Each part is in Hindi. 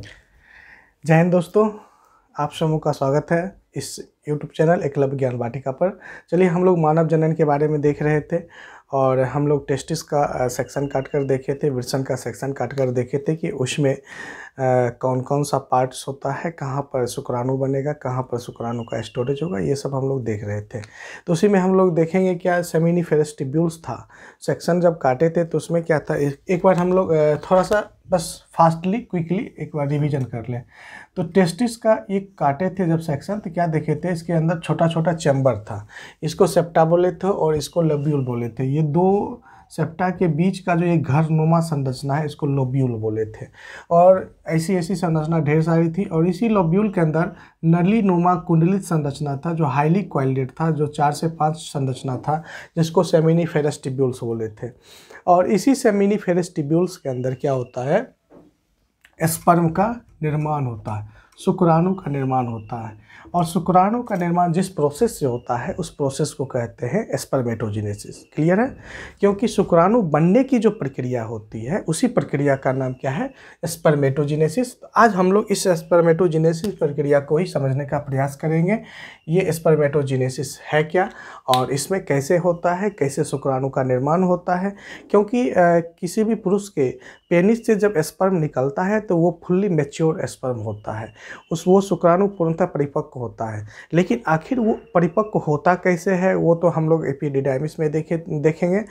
जय हिंद दोस्तों आप सबों का स्वागत है इस YouTube चैनल एकलव्य ज्ञान वाटिका पर चलिए हम लोग मानव जनन के बारे में देख रहे थे और हम लोग टेस्टिस का सेक्शन काट कर देखे थे वृषण का सेक्शन काट कर देखे थे कि उसमें कौन कौन सा पार्ट्स होता है कहाँ पर शुक्राणु बनेगा कहाँ पर शुक्राणु का स्टोरेज होगा ये सब हम लोग देख रहे थे तो उसी में हम लोग देखेंगे क्या सेमिनी फेरेस्टिब्यूल्स था सेक्शन जब काटे थे तो उसमें क्या था एक बार हम लोग थोड़ा सा बस फास्टली क्विकली एक बार रिवीजन कर लें तो टेस्टिस का ये काटे थे जब सेक्शन तो क्या देखे थे इसके अंदर छोटा छोटा चैम्बर था इसको सेप्टा बोले थे और इसको लब्यूल बोले थे ये दो सेप्टा के बीच का जो एक घर नुमा संरचना है इसको लोब्यूल बोले थे और ऐसी ऐसी संरचना ढेर सारी थी और इसी लोब्यूल के अंदर नली नुमा कुंडलित संरचना था जो हाईली क्वालिटेड था जो चार से पाँच संरचना था जिसको सेमिनी फेरेस्टिब्यूल्स बोले थे और इसी सेमिनी फेरेस्टिब्यूल्स के अंदर क्या होता है स्पर्म का निर्माण होता है शुक्राणु का निर्माण होता है और शुक्राणु का निर्माण जिस प्रोसेस से होता है उस प्रोसेस को कहते हैं एस्पर्मेटोजिनेसिस क्लियर है क्योंकि शुक्राणु बनने की जो प्रक्रिया होती है उसी प्रक्रिया का नाम क्या है एस्पर्मेटोजिनेसिस तो आज हम लोग इस एस्पर्मेटोजिनेसिस प्रक्रिया को ही समझने का प्रयास करेंगे ये एस्पर्मेटोजिनेसिस है क्या और इसमें कैसे होता है कैसे शुक्राणु का निर्माण होता है क्योंकि आ, किसी भी पुरुष के पेनिस से जब स्पर्म निकलता है तो वो फुल्ली मेच्योर स्पर्म होता है उस वो शुक्राणु पूर्णतः परिपक्व होता है लेकिन आखिर वो परिपक्व होता कैसे है वो तो हम लोग एपीडिडाइमिस में देखे देखेंगे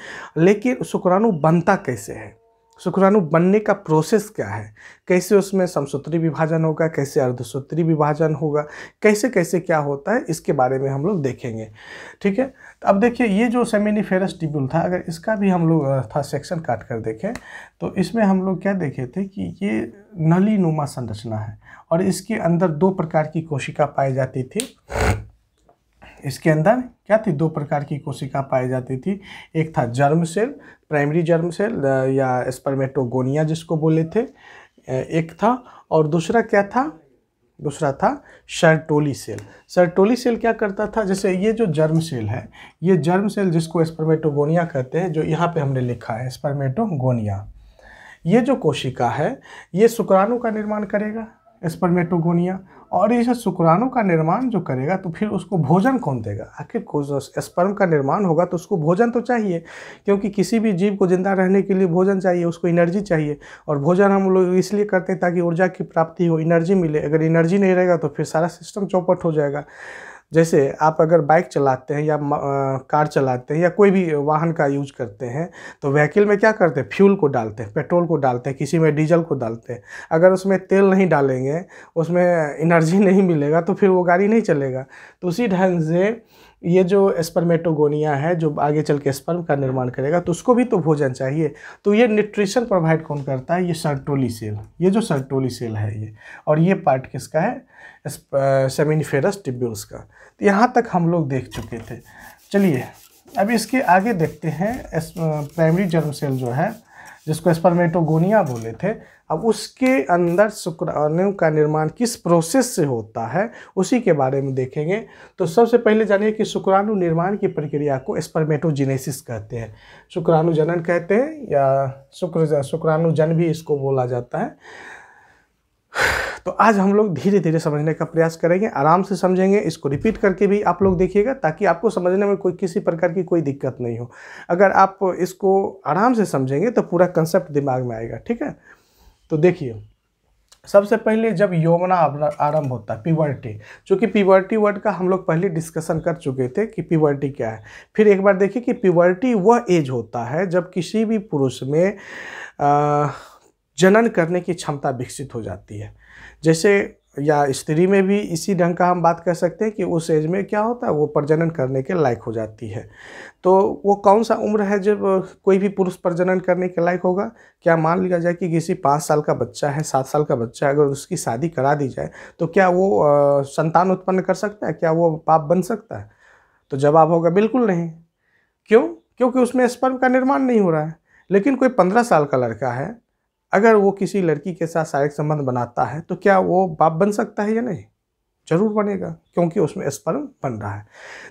लेकिन शुक्राणु बनता कैसे है शुक्राणु बनने का प्रोसेस क्या है कैसे उसमें समसूत्री विभाजन होगा कैसे अर्धसूत्री विभाजन होगा कैसे कैसे क्या होता है इसके बारे में हम लोग देखेंगे ठीक है तो अब देखिए ये जो सेमिनिफेरस टिब्यूल था अगर इसका भी हम लोग था सेक्शन काट कर देखें तो इसमें हम लोग क्या देखे थे कि ये नली नुमा संरचना है और इसके अंदर दो प्रकार की कोशिका पाई जाती थी इसके अंदर क्या थी दो प्रकार की कोशिका पाई जाती थी एक था germ cell primary germ cell या स्पर्मेटोगोनिया जिसको बोले थे एक था और दूसरा क्या था दूसरा था शर्टोली सेल शर्टोली सेल क्या करता था जैसे ये जो जर्म सेल है ये जर्म सेल जिसको स्पर्मेटोगोनिया कहते हैं जो यहाँ पे हमने लिखा है स्पर्मेटोगोनिया ये जो कोशिका है ये शुक्राणु का निर्माण करेगा स्पर्मेटोगोनिया और ये सब शुक्राणु का निर्माण जो करेगा तो फिर उसको भोजन कौन देगा आखिर को स्पर्म का निर्माण होगा तो उसको भोजन तो चाहिए क्योंकि किसी भी जीव को जिंदा रहने के लिए भोजन चाहिए उसको एनर्जी चाहिए और भोजन हम लोग इसलिए करते हैं ताकि ऊर्जा की प्राप्ति हो एनर्जी मिले अगर एनर्जी नहीं रहेगा तो फिर सारा सिस्टम चौपट हो जाएगा जैसे आप अगर बाइक चलाते हैं या कार चलाते हैं या कोई भी वाहन का यूज करते हैं तो व्हीकल में क्या करते हैं फ्यूल को डालते हैं पेट्रोल को डालते हैं किसी में डीजल को डालते हैं अगर उसमें तेल नहीं डालेंगे उसमें एनर्जी नहीं मिलेगा तो फिर वो गाड़ी नहीं चलेगा तो उसी ढंग से ये जो स्पर्मेटोगोनिया है जो आगे चल के स्पर्म का निर्माण करेगा तो उसको भी तो भोजन चाहिए तो ये न्यूट्रिशन प्रोवाइड कौन करता है ये सर्टोली सेल ये जो सर्टोली सेल है ये और ये पार्ट किसका है सेमिनिफेरस टिब्यूल्स का तो यहाँ तक हम लोग देख चुके थे चलिए अब इसके आगे देखते हैं प्राइमरी जर्म सेल जो है जिसको स्पर्मेटोगोनिया बोले थे अब उसके अंदर शुक्राणु का निर्माण किस प्रोसेस से होता है उसी के बारे में देखेंगे तो सबसे पहले जानिए कि शुक्राणु निर्माण की प्रक्रिया को स्पर्मेटोजिनेसिस कहते हैं शुक्राणु जनन कहते हैं या शुक्र शुक्राणु जन भी इसको बोला जाता है तो आज हम लोग धीरे धीरे समझने का प्रयास करेंगे आराम से समझेंगे इसको रिपीट करके भी आप लोग देखिएगा ताकि आपको समझने में कोई किसी प्रकार की कोई दिक्कत नहीं हो अगर आप इसको आराम से समझेंगे तो पूरा कंसेप्ट दिमाग में आएगा ठीक है तो देखिए सबसे पहले जब यौवना आरंभ होता है प्यवर्टी चूँकि प्यवर्टी वर्ड का हम लोग पहले डिस्कशन कर चुके थे कि प्यवर्टी क्या है फिर एक बार देखिए कि प्यवर्टी वह एज होता है जब किसी भी पुरुष में आ, जनन करने की क्षमता विकसित हो जाती है जैसे या स्त्री में भी इसी ढंग का हम बात कर सकते हैं कि उस एज में क्या होता है वो प्रजनन करने के लायक हो जाती है तो वो कौन सा उम्र है जब कोई भी पुरुष प्रजनन करने के लायक होगा क्या मान लिया जाए कि किसी पाँच साल का बच्चा है सात साल का बच्चा है अगर उसकी शादी करा दी जाए तो क्या वो संतान उत्पन्न कर सकता है क्या वो पाप बन सकता है तो जवाब होगा बिल्कुल नहीं क्यों क्योंकि उसमें स्पर्म का निर्माण नहीं हो रहा है लेकिन कोई पंद्रह साल का लड़का है अगर वो किसी लड़की के साथ शारीरिक संबंध बनाता है तो क्या वो बाप बन सकता है या नहीं जरूर बनेगा क्योंकि उसमें स्पर्म बन रहा है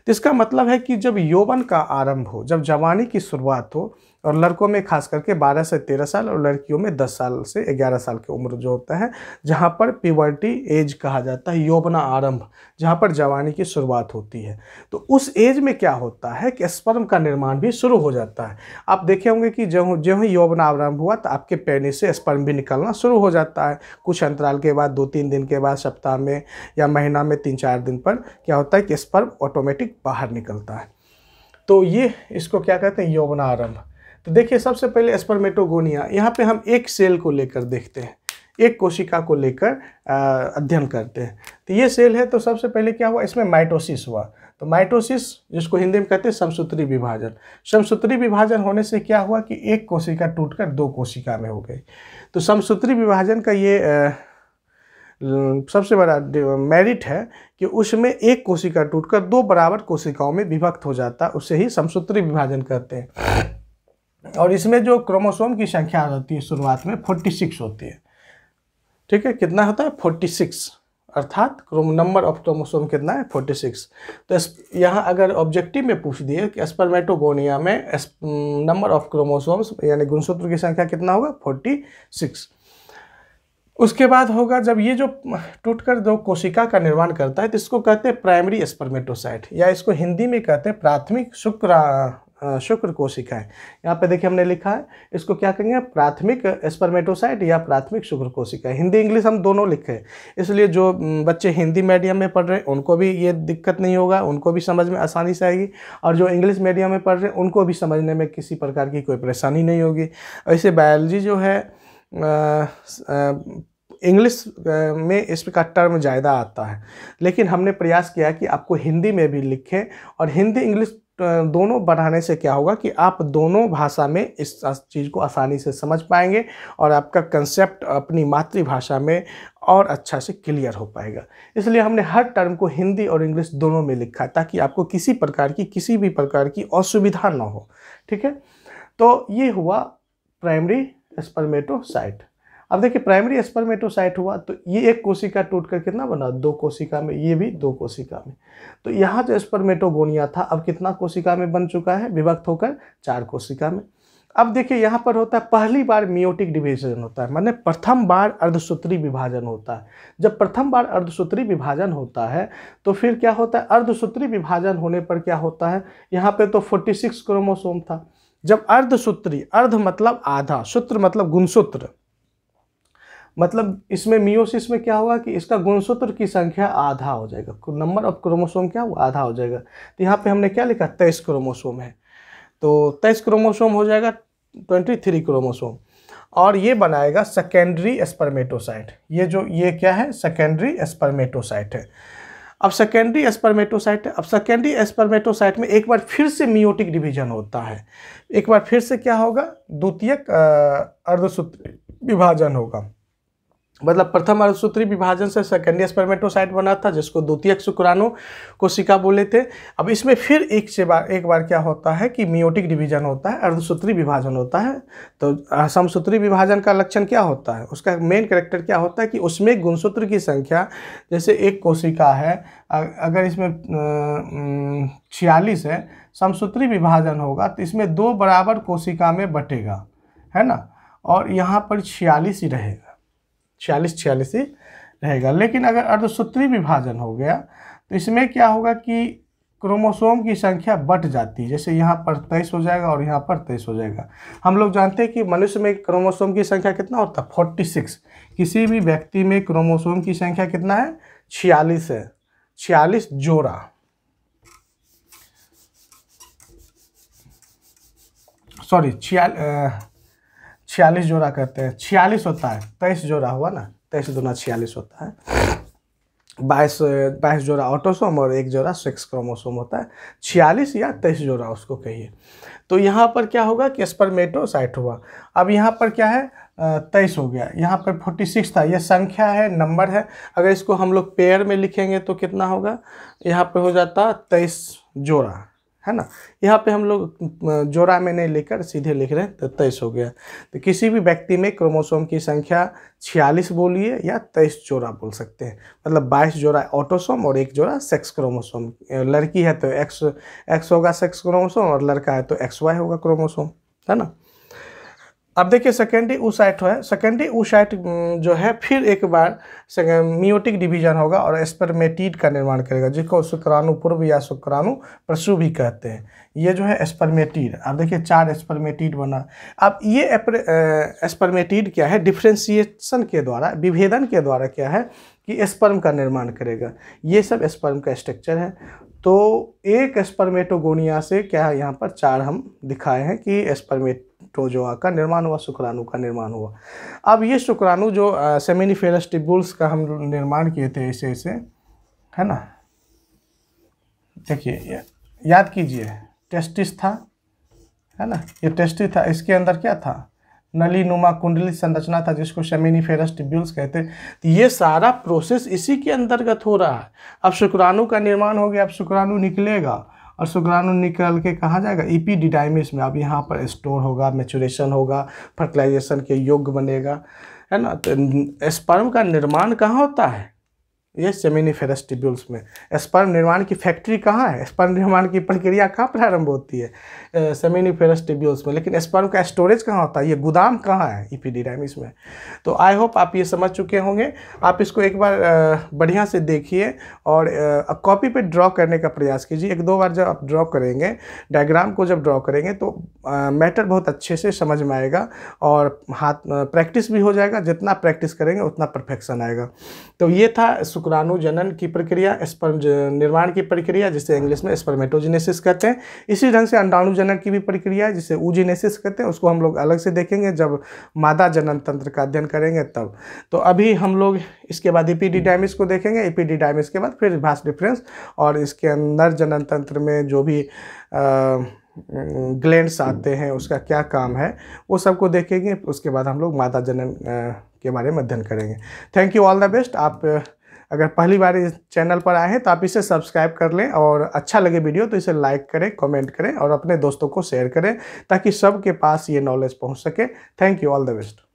तो इसका मतलब है कि जब यौवन का आरंभ हो जब जवानी की शुरुआत हो और लड़कों में खास करके 12 से 13 साल और लड़कियों में 10 साल से 11 साल की उम्र जो होता है जहाँ पर प्यवर्टी एज कहा जाता है यौवना आरंभ जहाँ पर जवानी की शुरुआत होती है तो उस एज में क्या होता है कि स्पर्म का निर्माण भी शुरू हो जाता है आप देखे होंगे कि जो जो ही यौवना आरंभ हुआ तो आपके पैनी से स्पर्म भी निकलना शुरू हो जाता है कुछ अंतराल के बाद दो तीन दिन के बाद सप्ताह में या महीना में तीन चार दिन पर क्या होता है कि स्पर्म ऑटोमेटिक बाहर निकलता है तो ये इसको क्या कहते हैं यौवना आरंभ तो देखिए सबसे पहले स्पर्मेटोगोनिया यहाँ पे हम एक सेल को लेकर देखते हैं एक कोशिका को लेकर अध्ययन करते हैं तो ये सेल है तो सबसे पहले क्या हुआ इसमें माइटोसिस हुआ तो माइटोसिस जिसको हिंदी में कहते हैं समसूत्री विभाजन समसूत्री विभाजन होने से क्या हुआ कि एक कोशिका टूटकर दो कोशिका में हो गई तो समसूत्री विभाजन का ये आ, सबसे बड़ा मेरिट है कि उसमें एक कोशिका टूटकर दो बराबर कोशिकाओं में विभक्त हो जाता है उसे ही समसूत्री विभाजन कहते हैं और इसमें जो क्रोमोसोम की संख्या रहती है शुरुआत में फोर्टी सिक्स होती है ठीक है कितना होता है फोर्टी सिक्स अर्थात नंबर ऑफ क्रोमोसोम कितना है फोर्टी सिक्स तो यहाँ अगर ऑब्जेक्टिव में पूछ दिए कि स्पर्मेटोगोनिया में नंबर ऑफ क्रोमोसोम्स यानी गुणसूत्र की संख्या कितना होगा फोर्टी सिक्स उसके बाद होगा जब ये जो टूटकर जो कोशिका का निर्माण करता है तो इसको कहते हैं प्राइमरी स्पर्मेटोसाइट या इसको हिंदी में कहते हैं प्राथमिक शुक्र शुक्र कोशिकाएं यहाँ पे देखिए हमने लिखा है इसको क्या कहेंगे प्राथमिक स्पर्मेटोसाइट या प्राथमिक शुक्र कोशिकाएं हिंदी इंग्लिश हम दोनों लिखे इसलिए जो बच्चे हिंदी मीडियम में पढ़ रहे हैं उनको भी ये दिक्कत नहीं होगा उनको भी समझ में आसानी से आएगी और जो इंग्लिश मीडियम में पढ़ रहे हैं उनको भी समझने में किसी प्रकार की कोई परेशानी नहीं होगी ऐसे बायोलॉजी जो है इंग्लिश में इसका टर्म ज़्यादा आता है लेकिन हमने प्रयास किया कि आपको हिंदी में भी लिखें और हिंदी इंग्लिश दोनों बढ़ाने से क्या होगा कि आप दोनों भाषा में इस चीज़ को आसानी से समझ पाएंगे और आपका कंसेप्ट अपनी मातृभाषा में और अच्छा से क्लियर हो पाएगा इसलिए हमने हर टर्म को हिंदी और इंग्लिश दोनों में लिखा ताकि आपको किसी प्रकार की किसी भी प्रकार की असुविधा ना हो ठीक है तो ये हुआ प्राइमरी स्पर्मेटोसाइट अब देखिए प्राइमरी स्पर्मेटोसाइट हुआ तो ये एक कोशिका टूट कर कितना बना दो कोशिका में ये भी दो कोशिका में तो यहाँ जो स्पर्मेटोगोनिया था अब कितना कोशिका में बन चुका है विभक्त होकर चार कोशिका में अब देखिए यहाँ पर होता है पहली बार मियोटिक डिविजन होता है माने प्रथम बार अर्धसूत्री विभाजन होता है जब प्रथम बार अर्धसूत्री विभाजन होता है तो फिर क्या होता है अर्धसूत्री विभाजन होने पर क्या होता है यहाँ पे तो 46 क्रोमोसोम था जब अर्धसूत्री अर्ध मतलब आधा सूत्र मतलब गुणसूत्र मतलब इसमें मियोसिस में क्या होगा कि इसका गुणसूत्र की संख्या आधा हो जाएगा नंबर ऑफ क्रोमोसोम क्या हुआ आधा हो जाएगा तो यहाँ पे हमने क्या लिखा तेईस क्रोमोसोम है तो तेईस क्रोमोसोम हो जाएगा ट्वेंटी थ्री क्रोमोसोम और ये बनाएगा सेकेंडरी स्पर्मेटोसाइट ये जो ये क्या है सेकेंडरी स्पर्मेटोसाइट है अब सेकेंडरी स्पर्मेटोसाइट अब सेकेंडरी स्पर्मेटोसाइट में एक बार फिर से मियोटिक डिवीजन होता है एक बार फिर से क्या होगा द्वितीयक अर्धसूत्र विभाजन होगा मतलब प्रथम अर्धसूत्री विभाजन से सेकेंडरी स्पर्मेटोसाइट बना था जिसको द्वितीय शुक्राणु कोशिका बोले थे अब इसमें फिर एक से बार एक बार क्या होता है कि मियोटिक डिवीजन होता है अर्धसूत्री विभाजन होता है तो समसूत्री विभाजन का लक्षण क्या होता है उसका मेन करेक्टर क्या होता है कि उसमें गुणसूत्र की संख्या जैसे एक कोशिका है अगर इसमें छियालीस है समसूत्री विभाजन होगा तो इसमें दो बराबर कोशिका में बटेगा है ना और यहाँ पर छियालीस ही रहेगा छियालीस छियालीस ही रहेगा लेकिन अगर अर्धसूत्री विभाजन हो गया तो इसमें क्या होगा कि क्रोमोसोम की संख्या बढ़ जाती है जैसे यहाँ पर तेईस हो जाएगा और यहाँ पर तेईस हो जाएगा हम लोग जानते हैं कि मनुष्य में क्रोमोसोम की संख्या कितना होता है फोर्टी सिक्स किसी भी व्यक्ति में क्रोमोसोम की संख्या कितना है छियालीस है छियालीस जोड़ा सॉरी छियालीस छियालीस जोड़ा करते हैं छियालीस होता है तेईस जोड़ा हुआ ना तेईस दोना छियालीस होता है बाईस बाईस जोड़ा ऑटोसोम और एक जोड़ा सेक्स क्रोमोसोम होता है छियालीस या तेईस जोड़ा उसको कहिए तो यहाँ पर क्या होगा कि स्पर्मेटोसाइट हुआ अब यहाँ पर क्या है तेईस हो गया यहाँ पर फोर्टी सिक्स था यह संख्या है नंबर है अगर इसको हम लोग पेयर में लिखेंगे तो कितना होगा यहाँ पर हो जाता तेईस जोड़ा है ना यहाँ पे हम लोग जोड़ा में नहीं लेकर सीधे लिख रहे हैं तो तेईस हो गया तो किसी भी व्यक्ति में क्रोमोसोम की संख्या छियालीस बोलिए या तेईस जोड़ा बोल सकते हैं मतलब बाईस जोड़ा ऑटोसोम और एक जोड़ा सेक्स क्रोमोसोम लड़की है तो एक्स एक्स होगा सेक्स क्रोमोसोम और लड़का है तो एक्स वाई होगा क्रोमोसोम है ना अब देखिए सेकेंडरी ऊसाइट है सेकेंडरी ऊसाइट जो है फिर एक बार मियोटिक डिवीजन होगा और स्पर्मेटिड का निर्माण करेगा जिसको शुक्राणु पूर्व या शुक्राणु प्रसु भी कहते हैं ये जो है स्पर्मेटिड अब देखिए चार स्पर्मेटिड बना अब ये स्पर्मेटिड क्या है डिफ्रेंसिएशन के द्वारा विभेदन के द्वारा क्या है कि स्पर्म का निर्माण करेगा ये सब स्पर्म का स्ट्रक्चर है तो एक स्पर्मेटोगोनिया से क्या है यहाँ पर चार हम दिखाए हैं कि स्पर्मेट टोजोआ का निर्माण हुआ शुक्राणु का निर्माण हुआ अब ये शुक्राणु जो सेमिनिफेरस टिबुल्स का हम निर्माण किए थे ऐसे ऐसे है ना देखिए याद कीजिए टेस्टिस था है ना ये टेस्टिस था इसके अंदर क्या था नली नुमा कुंडली संरचना था जिसको सेमिनिफेरस टिब्यूल्स कहते तो ये सारा प्रोसेस इसी के अंतर्गत हो रहा है अब शुक्राणु का निर्माण हो गया अब शुक्राणु निकलेगा और शुक्राणु निकल के कहाँ जाएगा ईपीडीडाइमिस में अब यहाँ पर स्टोर होगा मेचुरेशन होगा फर्टिलाइजेशन के योग्य बनेगा है ना तो स्पर्म का निर्माण कहाँ होता है ये सेमिनिफेरस टिब्यूल्स में स्पर्म निर्माण की फैक्ट्री कहाँ है स्पर्म निर्माण की प्रक्रिया कहाँ प्रारंभ होती है सेमिनिफेरस टिब्यूल्स में लेकिन स्पर्म का स्टोरेज कहाँ होता है ये गोदाम कहाँ है इपीडीरामिस e में तो आई होप आप ये समझ चुके होंगे आप इसको एक बार बढ़िया से देखिए और कॉपी पर ड्रॉ करने का प्रयास कीजिए एक दो बार जब आप ड्रॉ करेंगे डायग्राम को जब ड्रॉ करेंगे तो मैटर बहुत अच्छे से समझ में आएगा और हाथ प्रैक्टिस भी हो जाएगा जितना प्रैक्टिस करेंगे उतना परफेक्शन आएगा तो ये था शुक्र शुक्राणु जनन की प्रक्रिया स्पर्म निर्माण की प्रक्रिया जिसे इंग्लिश में स्पर्मेटोजेनेसिस कहते हैं इसी ढंग से अंडाणु जनन की भी प्रक्रिया है जिसे ऊजेनेसिस कहते हैं उसको हम लोग अलग से देखेंगे जब मादा जनन तंत्र का अध्ययन करेंगे तब तो अभी हम लोग इसके बाद एपीडीडाइमिस e को देखेंगे एपीडीडाइमिस e के बाद फिर भाष डिफ्रेंस और इसके अंदर जनन तंत्र में जो भी ग्लैंड्स आते हैं उसका क्या काम है वो सबको देखेंगे उसके बाद हम लोग माता जनन के बारे में अध्ययन करेंगे thank you all the best आप अगर पहली बार इस चैनल पर आए हैं तो आप इसे सब्सक्राइब कर लें और अच्छा लगे वीडियो तो इसे लाइक करें कमेंट करें और अपने दोस्तों को शेयर करें ताकि सबके पास ये नॉलेज पहुंच सके thank you all the best